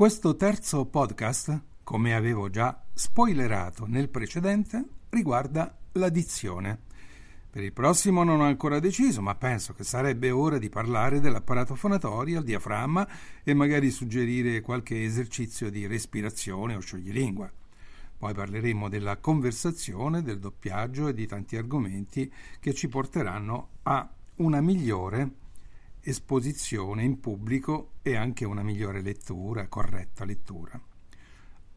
Questo terzo podcast, come avevo già spoilerato nel precedente, riguarda l'addizione. Per il prossimo non ho ancora deciso, ma penso che sarebbe ora di parlare dell'apparato fonatorio, il diaframma e magari suggerire qualche esercizio di respirazione o scioglilingua. Poi parleremo della conversazione, del doppiaggio e di tanti argomenti che ci porteranno a una migliore esposizione in pubblico e anche una migliore lettura, corretta lettura.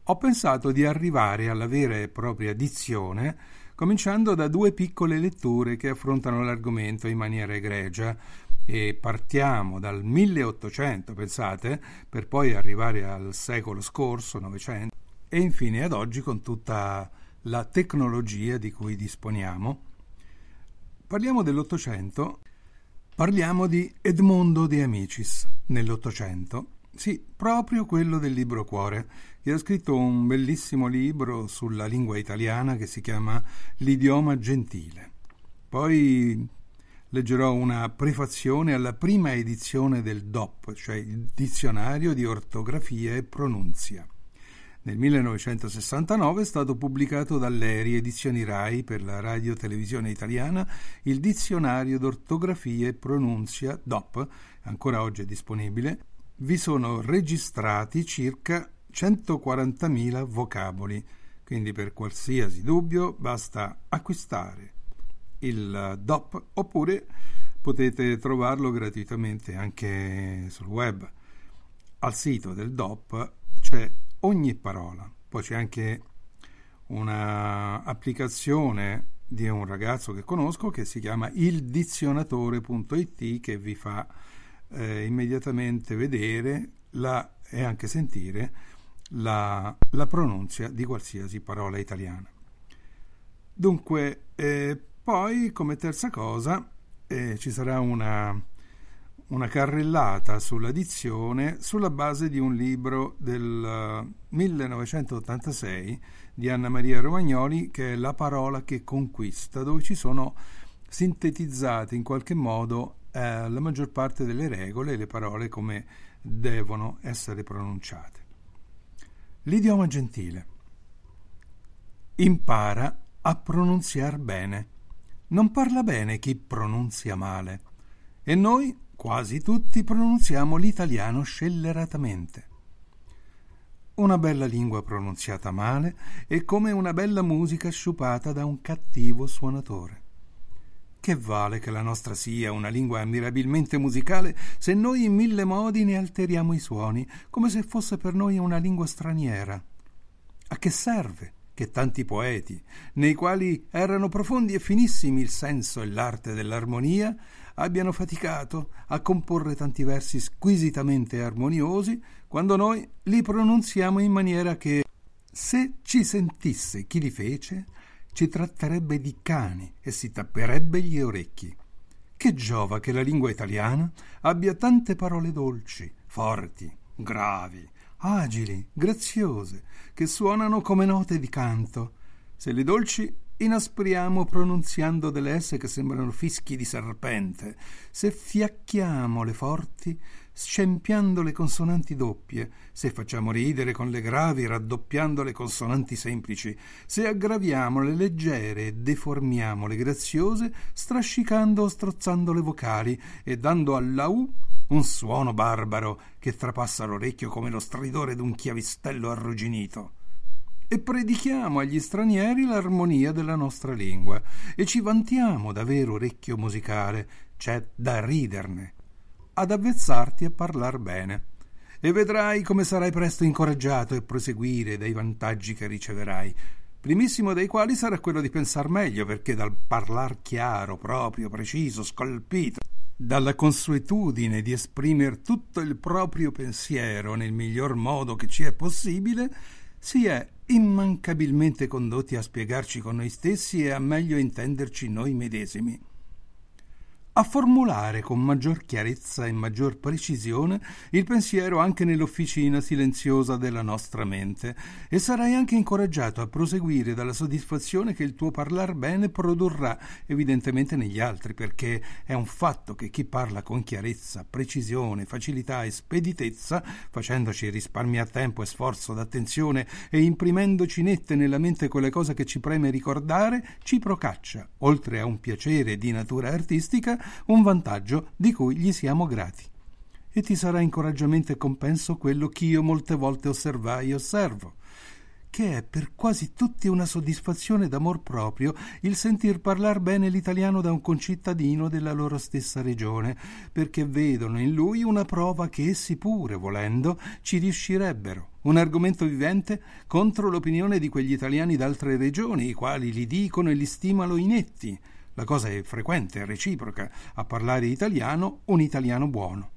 Ho pensato di arrivare alla vera e propria dizione cominciando da due piccole letture che affrontano l'argomento in maniera egregia e partiamo dal 1800, pensate, per poi arrivare al secolo scorso, 900, e infine ad oggi con tutta la tecnologia di cui disponiamo. Parliamo dell'Ottocento Parliamo di Edmondo De Amicis, nell'Ottocento. Sì, proprio quello del libro Cuore, che ha scritto un bellissimo libro sulla lingua italiana che si chiama L'idioma gentile. Poi leggerò una prefazione alla prima edizione del DOP, cioè il Dizionario di Ortografia e Pronunzia. Nel 1969 è stato pubblicato dall'ERI Edizioni RAI per la radio televisione italiana il Dizionario d'ortografia e pronunzia DOP, ancora oggi è disponibile. Vi sono registrati circa 140.000 vocaboli, quindi per qualsiasi dubbio basta acquistare il DOP oppure potete trovarlo gratuitamente anche sul web. Al sito del DOP c'è ogni parola. Poi c'è anche un'applicazione di un ragazzo che conosco che si chiama ildizionatore.it che vi fa eh, immediatamente vedere la, e anche sentire la, la, pronuncia di qualsiasi parola italiana. Dunque, eh, poi come terza cosa eh, ci sarà una una carrellata sull'addizione sulla base di un libro del 1986 eh, di Anna Maria Romagnoli che è La parola che conquista, dove ci sono sintetizzate in qualche modo eh, la maggior parte delle regole e le parole come devono essere pronunciate. L'idioma gentile. Impara a pronunziare bene. Non parla bene chi pronunzia male. E noi quasi tutti pronunziamo l'italiano scelleratamente. Una bella lingua pronunziata male è come una bella musica sciupata da un cattivo suonatore. Che vale che la nostra sia una lingua ammirabilmente musicale se noi in mille modi ne alteriamo i suoni, come se fosse per noi una lingua straniera? A che serve che tanti poeti, nei quali erano profondi e finissimi il senso e l'arte dell'armonia, abbiano faticato a comporre tanti versi squisitamente armoniosi, quando noi li pronunziamo in maniera che, se ci sentisse chi li fece, ci tratterebbe di cani e si tapperebbe gli orecchi. Che giova che la lingua italiana abbia tante parole dolci, forti, gravi, agili, graziose, che suonano come note di canto. Se le dolci Inaspriamo pronunziando delle S che sembrano fischi di serpente. Se fiacchiamo le forti, scempiando le consonanti doppie, se facciamo ridere con le gravi, raddoppiando le consonanti semplici, se aggraviamo le leggere e deformiamo le graziose, strascicando o strozzando le vocali e dando alla U un suono barbaro che trapassa l'orecchio come lo stridore d'un chiavistello arrugginito e predichiamo agli stranieri l'armonia della nostra lingua e ci vantiamo d'aver orecchio musicale, c'è da riderne, ad avvezzarti a parlar bene. E vedrai come sarai presto incoraggiato a proseguire dai vantaggi che riceverai primissimo dei quali sarà quello di pensar meglio, perché dal parlar chiaro, proprio, preciso, scolpito, dalla consuetudine di esprimere tutto il proprio pensiero nel miglior modo che ci è possibile, si è immancabilmente condotti a spiegarci con noi stessi e a meglio intenderci noi medesimi a formulare con maggior chiarezza e maggior precisione il pensiero anche nell'officina silenziosa della nostra mente e sarai anche incoraggiato a proseguire dalla soddisfazione che il tuo parlar bene produrrà evidentemente negli altri perché è un fatto che chi parla con chiarezza, precisione, facilità e speditezza, facendoci risparmiare tempo e sforzo d'attenzione e imprimendoci nette nella mente quelle cose che ci preme ricordare, ci procaccia, oltre a un piacere di natura artistica, un vantaggio di cui gli siamo grati. E ti sarà incoraggiamento e compenso quello che io molte volte osservai e osservo, che è per quasi tutti una soddisfazione d'amor proprio il sentir parlare bene l'italiano da un concittadino della loro stessa regione, perché vedono in lui una prova che essi pure, volendo, ci riuscirebbero, un argomento vivente contro l'opinione di quegli italiani d'altre regioni, i quali li dicono e li stimano inetti, la cosa è frequente, reciproca, a parlare italiano un italiano buono.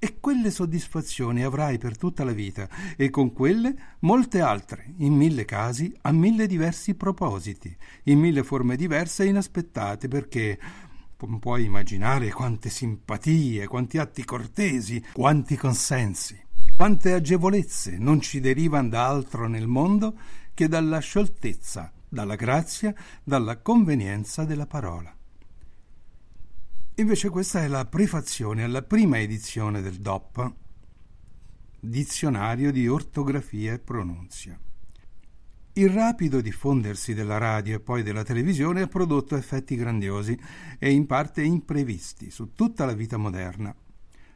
E quelle soddisfazioni avrai per tutta la vita e con quelle molte altre, in mille casi, a mille diversi propositi, in mille forme diverse e inaspettate, perché puoi immaginare quante simpatie, quanti atti cortesi, quanti consensi, quante agevolezze non ci derivano da altro nel mondo che dalla scioltezza dalla grazia, dalla convenienza della parola. Invece questa è la prefazione alla prima edizione del DOP, Dizionario di ortografia e pronunzia. Il rapido diffondersi della radio e poi della televisione ha prodotto effetti grandiosi e in parte imprevisti su tutta la vita moderna.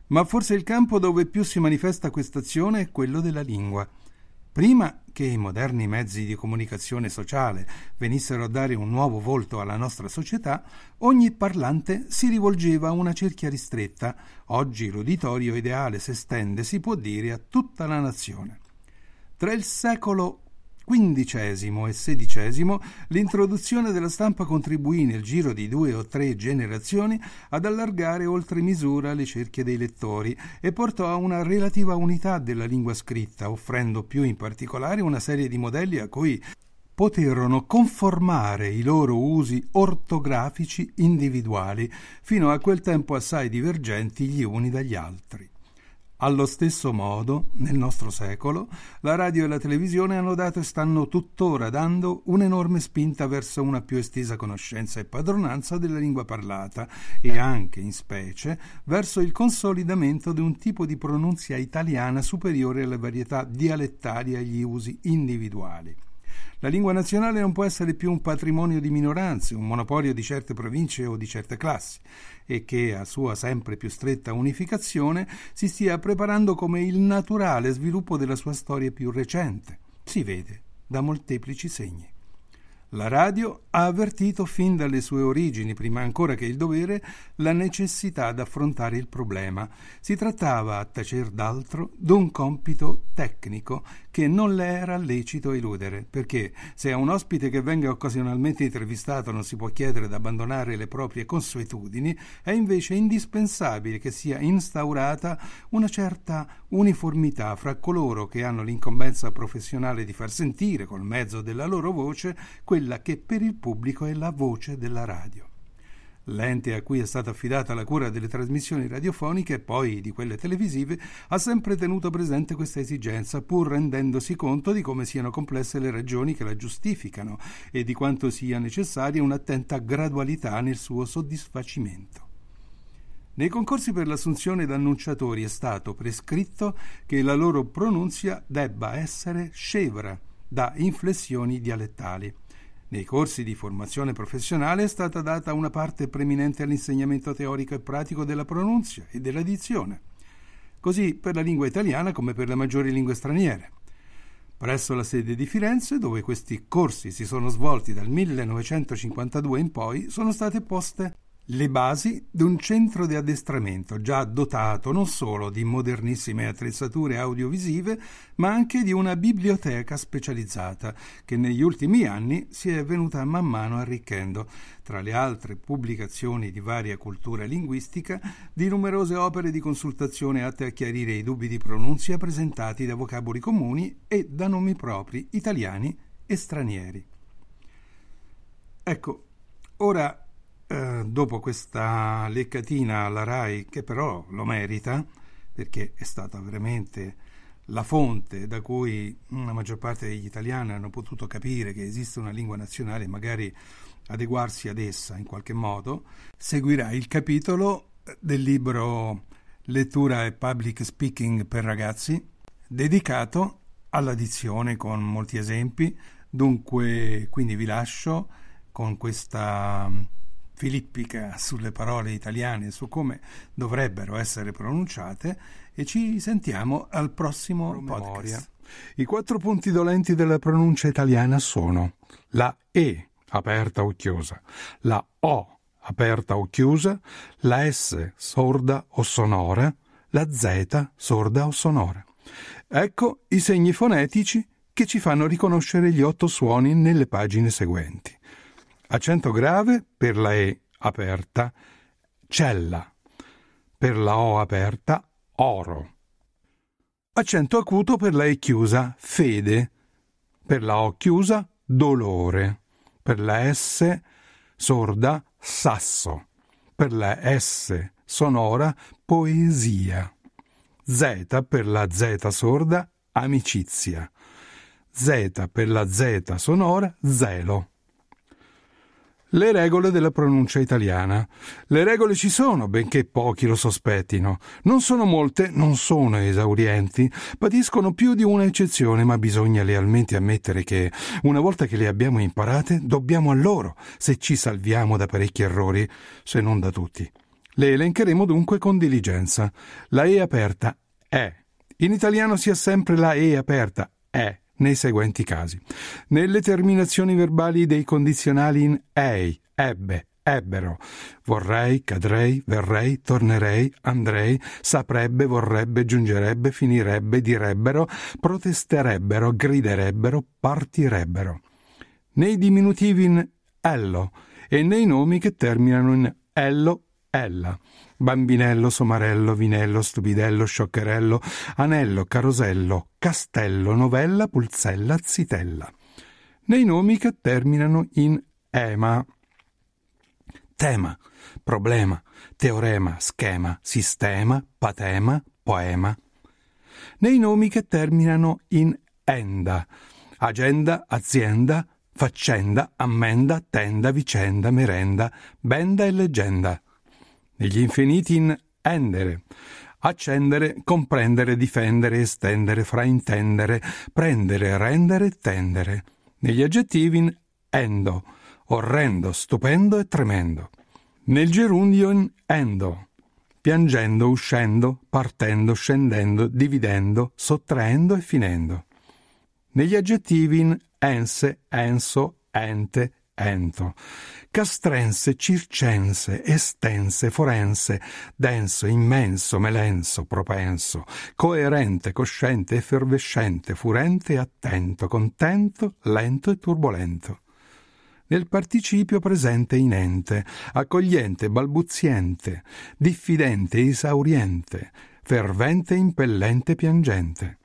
Ma forse il campo dove più si manifesta questa azione è quello della lingua Prima che i moderni mezzi di comunicazione sociale venissero a dare un nuovo volto alla nostra società, ogni parlante si rivolgeva a una cerchia ristretta. Oggi l'uditorio ideale si estende, si può dire, a tutta la nazione. Tra il secolo quindicesimo e sedicesimo, l'introduzione della stampa contribuì nel giro di due o tre generazioni ad allargare oltre misura le cerchie dei lettori e portò a una relativa unità della lingua scritta, offrendo più in particolare una serie di modelli a cui poterono conformare i loro usi ortografici individuali, fino a quel tempo assai divergenti gli uni dagli altri. Allo stesso modo, nel nostro secolo, la radio e la televisione hanno dato e stanno tuttora dando un'enorme spinta verso una più estesa conoscenza e padronanza della lingua parlata e anche, in specie, verso il consolidamento di un tipo di pronunzia italiana superiore alle varietà dialettali e agli usi individuali. La lingua nazionale non può essere più un patrimonio di minoranze, un monopolio di certe province o di certe classi, e che a sua sempre più stretta unificazione si stia preparando come il naturale sviluppo della sua storia più recente. Si vede da molteplici segni. La radio ha avvertito fin dalle sue origini, prima ancora che il dovere, la necessità di affrontare il problema. Si trattava, a tacer d'altro, d'un compito tecnico che non le era lecito eludere, perché se a un ospite che venga occasionalmente intervistato non si può chiedere di abbandonare le proprie consuetudini, è invece indispensabile che sia instaurata una certa uniformità fra coloro che hanno l'incombenza professionale di far sentire, col mezzo della loro voce, quella che per il pubblico è la voce della radio. L'ente a cui è stata affidata la cura delle trasmissioni radiofoniche e poi di quelle televisive ha sempre tenuto presente questa esigenza, pur rendendosi conto di come siano complesse le ragioni che la giustificano e di quanto sia necessaria un'attenta gradualità nel suo soddisfacimento. Nei concorsi per l'assunzione d'annunciatori è stato prescritto che la loro pronunzia debba essere scevra da inflessioni dialettali. Nei corsi di formazione professionale è stata data una parte preminente all'insegnamento teorico e pratico della pronuncia e della dizione, così per la lingua italiana come per le maggiori lingue straniere. Presso la sede di Firenze, dove questi corsi si sono svolti dal 1952 in poi, sono state poste le basi di un centro di addestramento già dotato non solo di modernissime attrezzature audiovisive, ma anche di una biblioteca specializzata che negli ultimi anni si è venuta man mano arricchendo, tra le altre pubblicazioni di varia cultura linguistica, di numerose opere di consultazione atte a chiarire i dubbi di pronunzia presentati da vocaboli comuni e da nomi propri italiani e stranieri. Ecco, ora eh, dopo questa leccatina alla RAI, che però lo merita, perché è stata veramente la fonte da cui mm, la maggior parte degli italiani hanno potuto capire che esiste una lingua nazionale e magari adeguarsi ad essa in qualche modo, seguirà il capitolo del libro Lettura e Public Speaking per ragazzi, dedicato all'addizione con molti esempi. Dunque, quindi vi lascio con questa filippica sulle parole italiane, su come dovrebbero essere pronunciate e ci sentiamo al prossimo Promemoria. podcast. I quattro punti dolenti della pronuncia italiana sono la E aperta o chiusa, la O aperta o chiusa, la S sorda o sonora, la Z sorda o sonora. Ecco i segni fonetici che ci fanno riconoscere gli otto suoni nelle pagine seguenti. Accento grave per la E aperta, cella. Per la O aperta, oro. Accento acuto per la E chiusa, fede. Per la O chiusa, dolore. Per la S sorda, sasso. Per la S sonora, poesia. Z per la Z sorda, amicizia. Z per la Z sonora, zelo. Le regole della pronuncia italiana. Le regole ci sono, benché pochi lo sospettino. Non sono molte, non sono esaurienti, patiscono più di un'eccezione, ma bisogna lealmente ammettere che, una volta che le abbiamo imparate, dobbiamo a loro, se ci salviamo da parecchi errori, se non da tutti. Le elencheremo dunque con diligenza. La E aperta è. In italiano si ha sempre la E aperta è nei seguenti casi. Nelle terminazioni verbali dei condizionali in ei, ebbe, ebbero, vorrei, cadrei, verrei, tornerei, andrei, saprebbe, vorrebbe, giungerebbe, finirebbe, direbbero, protesterebbero, griderebbero, partirebbero. Nei diminutivi in ello e nei nomi che terminano in ello, ella. Bambinello, Somarello, Vinello, Stupidello, Scioccherello, Anello, Carosello, Castello, Novella, Pulzella, Zitella. Nei nomi che terminano in ema. Tema, problema, teorema, schema, sistema, patema, poema. Nei nomi che terminano in enda. Agenda, azienda, faccenda, ammenda, tenda, vicenda, merenda, benda e leggenda negli infiniti in endere, accendere, comprendere, difendere, estendere, fraintendere, prendere, rendere, tendere, negli aggettivi in endo, orrendo, stupendo e tremendo, nel gerundio in endo, piangendo, uscendo, partendo, scendendo, dividendo, sottraendo e finendo. Negli aggettivi in ense, enso, ente, ento. Castrense, circense, estense, forense, denso, immenso, melenso, propenso, coerente, cosciente, effervescente, furente attento, contento, lento e turbolento nel participio presente inente, accogliente, balbuziente, diffidente, esauriente, fervente, impellente, piangente.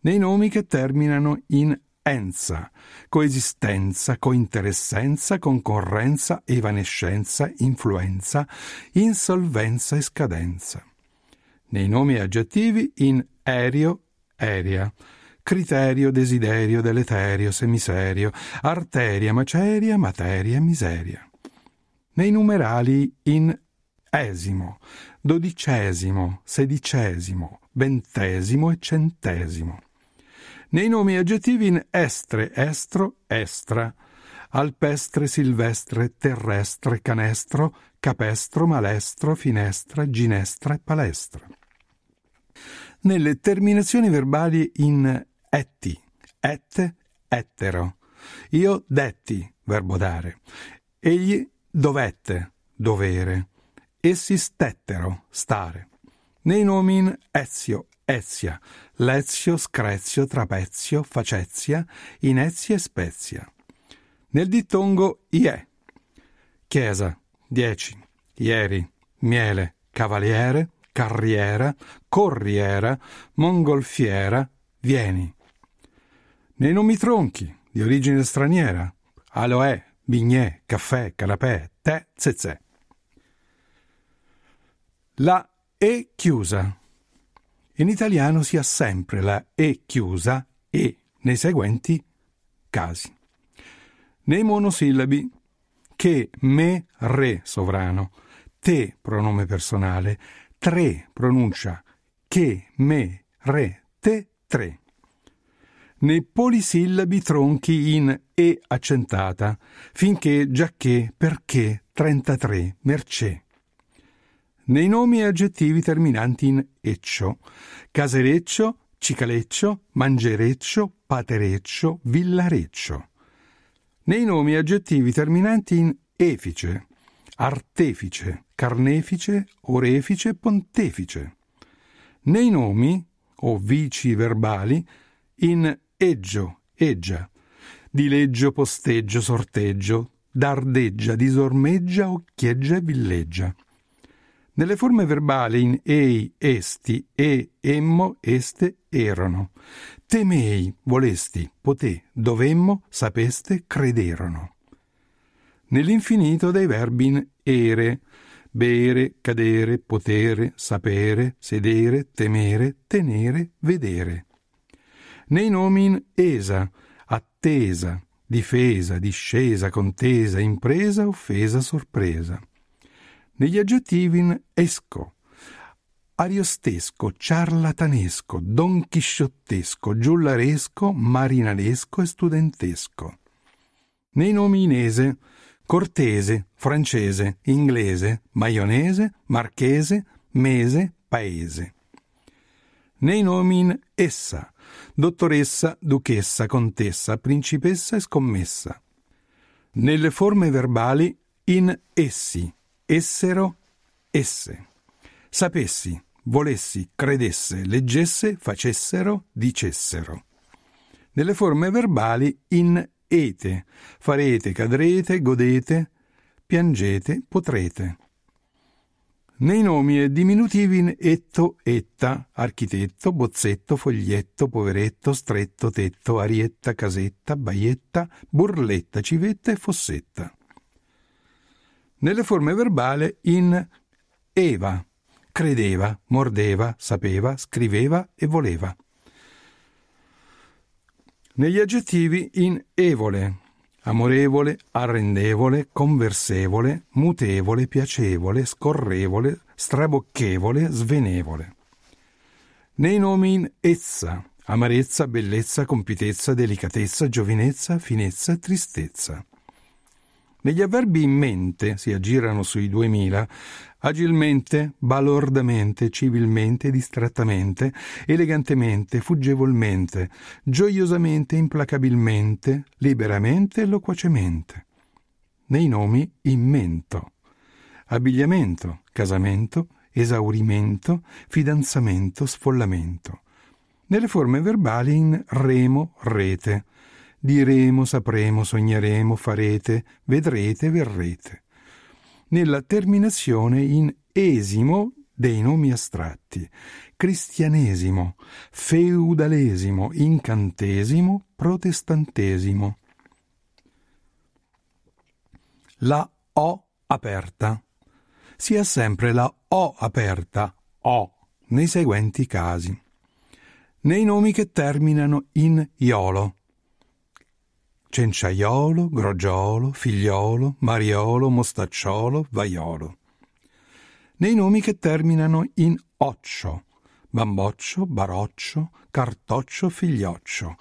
Nei nomi che terminano in enza, coesistenza, cointeressenza, concorrenza, evanescenza, influenza, insolvenza e scadenza. Nei nomi aggettivi in erio, aerea, criterio, desiderio, deleterio, semiserio, arteria, maceria, materia, miseria. Nei numerali in esimo, dodicesimo, sedicesimo, ventesimo e centesimo nei nomi aggettivi in estre, estro, estra, alpestre, silvestre, terrestre, canestro, capestro, malestro, finestra, ginestra e palestra. Nelle terminazioni verbali in etti, ette, ettero. Io detti, verbo dare. Egli dovette, dovere. Essi stettero, stare. Nei nomi in Ezio, Ezia, Lezio, Screzio, Trapezio, Facezia, Inezia e Spezia. Nel dittongo IE. Chiesa, 10. Ieri, miele, cavaliere, carriera, corriera, mongolfiera, vieni. Nei nomi tronchi, di origine straniera, aloe, bignè, caffè, canapè, tè, zezè. La E chiusa, in italiano si ha sempre la E chiusa e nei seguenti casi. Nei monosillabi che, me, re sovrano, te pronome personale, tre pronuncia che, me, re, te, tre. Nei polisillabi tronchi in E accentata, finché, giacché, perché, 33, mercè nei nomi e aggettivi terminanti in eccio, casereccio, cicaleccio, mangereccio, patereccio, villareccio. Nei nomi e aggettivi terminanti in efice, artefice, carnefice, orefice, pontefice. Nei nomi o vici verbali in eggio, eggia, dileggio, posteggio, sorteggio, dardeggia, disormeggia, occhieggia e villeggia. Nelle forme verbali in ei, esti, e, emmo, este, erano. Temei, volesti, poté, dovemmo, sapeste, crederono. Nell'infinito dei verbi in ere, bere, cadere, potere, sapere, sedere, temere, tenere, vedere. Nei nomi in esa, attesa, difesa, discesa, contesa, impresa, offesa, sorpresa negli aggettivi in esco, ariostesco, ciarlatanesco, donchisciottesco, giullaresco, marinaresco e studentesco. Nei nomi inese, cortese, francese, inglese, maionese, marchese, mese, paese. Nei nomi in essa, dottoressa, duchessa, contessa, principessa e scommessa. Nelle forme verbali in essi, essero esse. Sapessi, volessi, credesse, leggesse, facessero, dicessero. Nelle forme verbali in ete, farete, cadrete, godete, piangete, potrete. Nei nomi e diminutivi in etto, etta, architetto, bozzetto, foglietto, poveretto, stretto, tetto, arietta, casetta, baietta, burletta, civetta e fossetta nelle forme verbali in Eva, credeva, mordeva, sapeva, scriveva e voleva. Negli aggettivi in evole, amorevole, arrendevole, conversevole, mutevole, piacevole, scorrevole, strabocchevole, svenevole. Nei nomi in ezza, amarezza, bellezza, compitezza, delicatezza, giovinezza, finezza, tristezza. Negli avverbi in mente si aggirano sui duemila, agilmente, balordamente, civilmente, distrattamente, elegantemente, fuggevolmente, gioiosamente, implacabilmente, liberamente e loquacemente. Nei nomi in immento, abbigliamento, casamento, esaurimento, fidanzamento, sfollamento. Nelle forme verbali in remo, rete, diremo, sapremo, sogneremo, farete, vedrete, verrete, nella terminazione in esimo dei nomi astratti, cristianesimo, feudalesimo, incantesimo, protestantesimo. La O aperta. Si ha sempre la O aperta, O, nei seguenti casi. Nei nomi che terminano in iolo, cenciaiolo, grogiolo, figliolo, mariolo, mostacciolo, vaiolo. Nei nomi che terminano in occio, bamboccio, baroccio, cartoccio, figlioccio.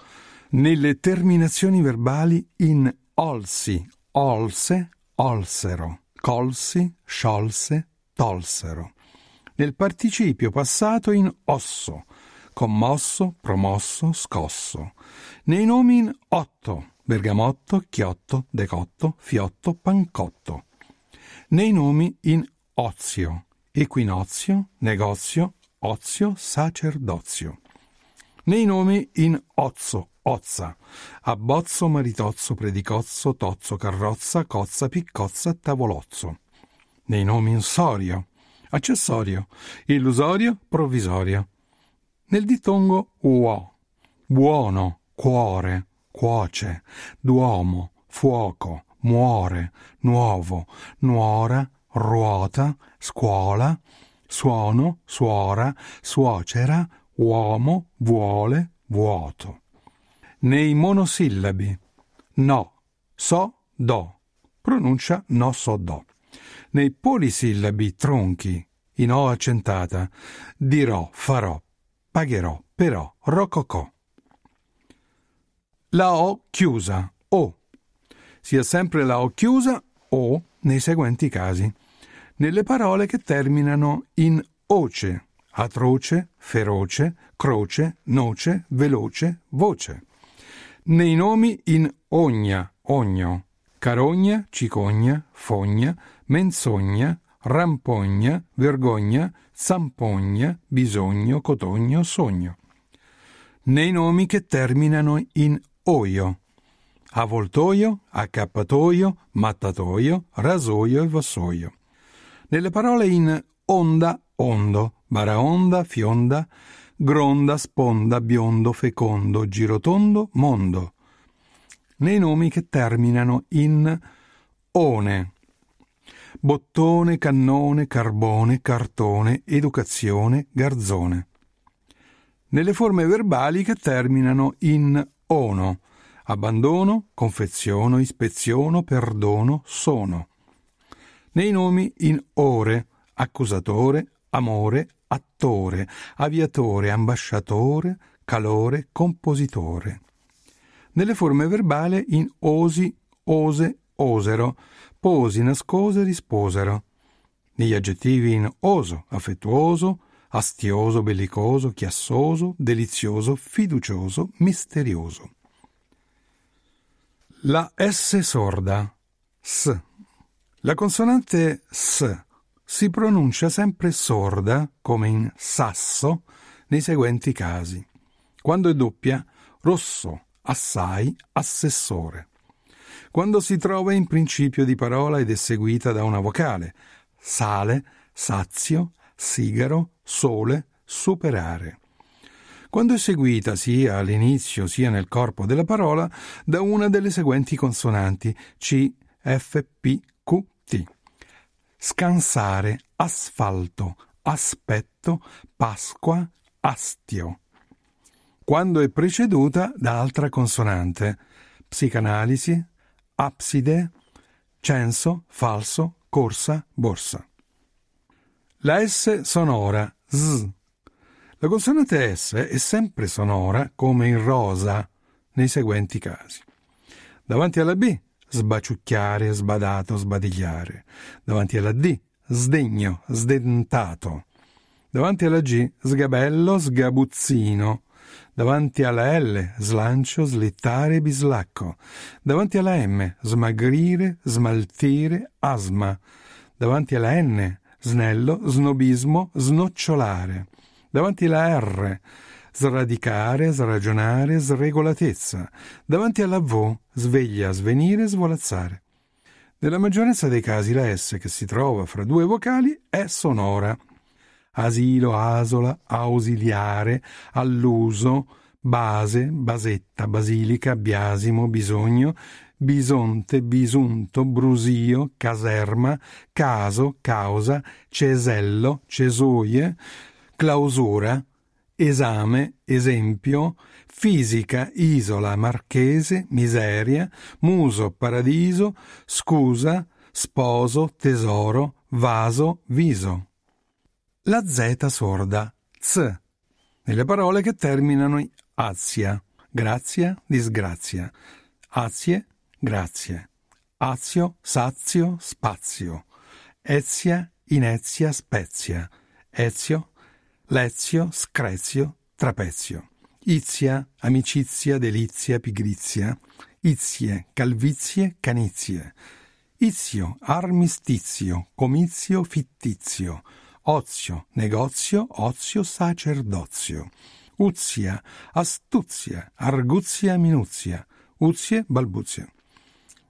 Nelle terminazioni verbali in olsi, olse, olsero, colsi, sciolse, tolsero. Nel participio passato in osso, commosso, promosso, scosso. Nei nomi in otto, bergamotto, chiotto, decotto, fiotto, pancotto. Nei nomi in ozio, equinozio, negozio, ozio, sacerdozio. Nei nomi in ozzo, ozza, abbozzo, maritozzo, predicozzo, tozzo, carrozza, cozza, piccozza, tavolozzo. Nei nomi in sorio, accessorio, illusorio, provvisorio. Nel dittongo uo, buono, cuore, cuoce, duomo, fuoco, muore, nuovo, nuora, ruota, scuola, suono, suora, suocera, uomo, vuole, vuoto. Nei monosillabi no, so, do, pronuncia no, so, do. Nei polisillabi tronchi, in O accentata, dirò, farò, pagherò, però, rococò la O chiusa o, sia sempre la O chiusa o nei seguenti casi. Nelle parole che terminano in oce, atroce, feroce, croce, noce, veloce, voce. Nei nomi in ogna, ogno, carogna, cicogna, fogna, menzogna, rampogna, vergogna, zampogna, bisogno, cotogno, sogno. Nei nomi che terminano in oio, avvoltoio, accappatoio, mattatoio, rasoio e vassoio. Nelle parole in onda, ondo, baraonda, fionda, gronda, sponda, biondo, fecondo, girotondo, mondo. Nei nomi che terminano in one. Bottone, cannone, carbone, cartone, educazione, garzone. Nelle forme verbali che terminano in ono, abbandono, confeziono, ispeziono, perdono, sono. Nei nomi in ore, accusatore, amore, attore, aviatore, ambasciatore, calore, compositore. Nelle forme verbali in osi, ose, osero, posi, nascose, risposero. Negli aggettivi in oso, affettuoso, astioso, bellicoso, chiassoso, delizioso, fiducioso, misterioso. La S sorda, S. La consonante S si pronuncia sempre sorda, come in sasso, nei seguenti casi. Quando è doppia, rosso, assai, assessore. Quando si trova in principio di parola ed è seguita da una vocale, sale, sazio, sigaro, sole, superare. Quando è seguita sia all'inizio sia nel corpo della parola da una delle seguenti consonanti C, F, P, Q, T. Scansare, asfalto, aspetto, Pasqua, astio. Quando è preceduta da altra consonante, psicanalisi, abside, censo, falso, corsa, borsa. La S sonora z. La consonante S è sempre sonora come in rosa nei seguenti casi. Davanti alla B, sbaciucchiare, sbadato, sbadigliare. Davanti alla D, sdegno, sdentato. Davanti alla G, sgabello, sgabuzzino. Davanti alla L, slancio, slittare, bislacco. Davanti alla M, smagrire, smaltire, asma. Davanti alla N, snello, snobismo, snocciolare. Davanti alla R, sradicare, sragionare, sregolatezza. Davanti alla V, sveglia, svenire, svolazzare. Nella maggioranza dei casi la S che si trova fra due vocali è sonora. Asilo, asola, ausiliare, alluso, base, basetta, basilica, biasimo, bisogno bisonte, bisunto, brusio, caserma, caso, causa, cesello, cesoie, clausura, esame, esempio, fisica, isola, marchese, miseria, muso, paradiso, scusa, sposo, tesoro, vaso, viso. La Z sorda, z, nelle parole che terminano in azia, grazia, disgrazia, azie, Grazie. Azio, sazio, spazio. Ezia, inezia, spezia. Ezio, lezio, screzio, trapezio. Izia, amicizia, delizia, pigrizia. Izie, calvizie, canizie. Izio, armistizio, comizio, fittizio. Ozio, negozio, ozio, sacerdozio. Uzia, astuzia, arguzia, minuzia. Uzie, balbuzie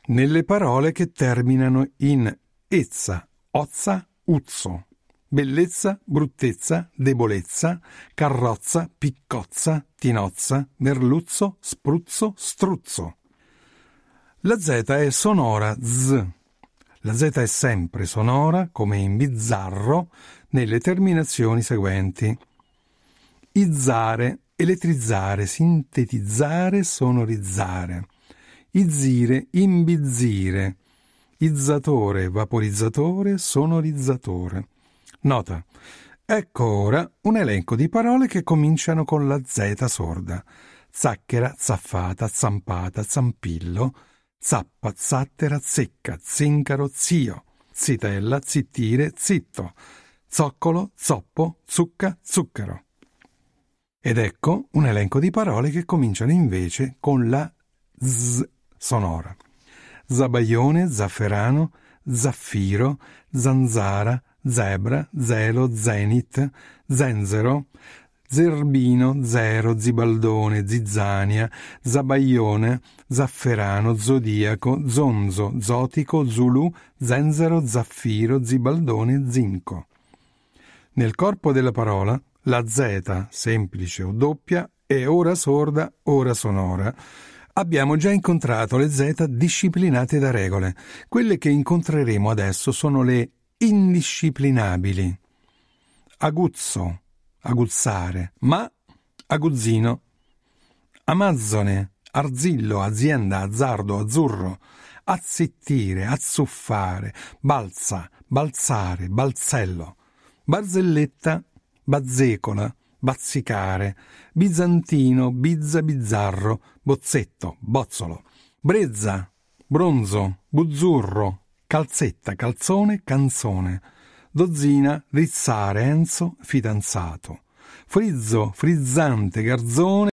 nelle parole che terminano in ezza, ozza, uzzo. Bellezza, bruttezza, debolezza, carrozza, piccozza, tinozza, merluzzo, spruzzo, struzzo. La Z è sonora, z. La Z è sempre sonora, come in bizzarro, nelle terminazioni seguenti. Izzare, elettrizzare, sintetizzare, sonorizzare. Izzire, imbizzire. Izzatore, vaporizzatore, sonorizzatore. Nota. Ecco ora un elenco di parole che cominciano con la Z sorda. Zacchera, zaffata, zampata, zampillo, zappa, zattera, zecca, zincaro, zio, zitella, zittire, zitto, zoccolo, zoppo, zucca, zucchero. Ed ecco un elenco di parole che cominciano invece con la Z sonora. Zabaglione, zafferano, zaffiro, zanzara, zebra, zelo, zenit, zenzero, Zerbino, Zero, Zibaldone, Zizzania, Zabaglione, Zafferano, Zodiaco, Zonzo, Zotico, Zulu, Zenzero, Zaffiro, Zibaldone, Zinco. Nel corpo della parola la Z, semplice o doppia, è ora sorda, ora sonora. Abbiamo già incontrato le Z disciplinate da regole. Quelle che incontreremo adesso sono le indisciplinabili. Aguzzo, aguzzare, ma aguzzino. Amazzone, arzillo, azienda, azzardo, azzurro. Azzittire, azzuffare, balza, balzare, balzello. Barzelletta, bazzecola bazzicare, bizantino, bizza bizzarro, bozzetto, bozzolo, brezza, bronzo, buzzurro, calzetta, calzone, canzone, dozzina, rizzare, enzo, fidanzato, frizzo, frizzante, garzone,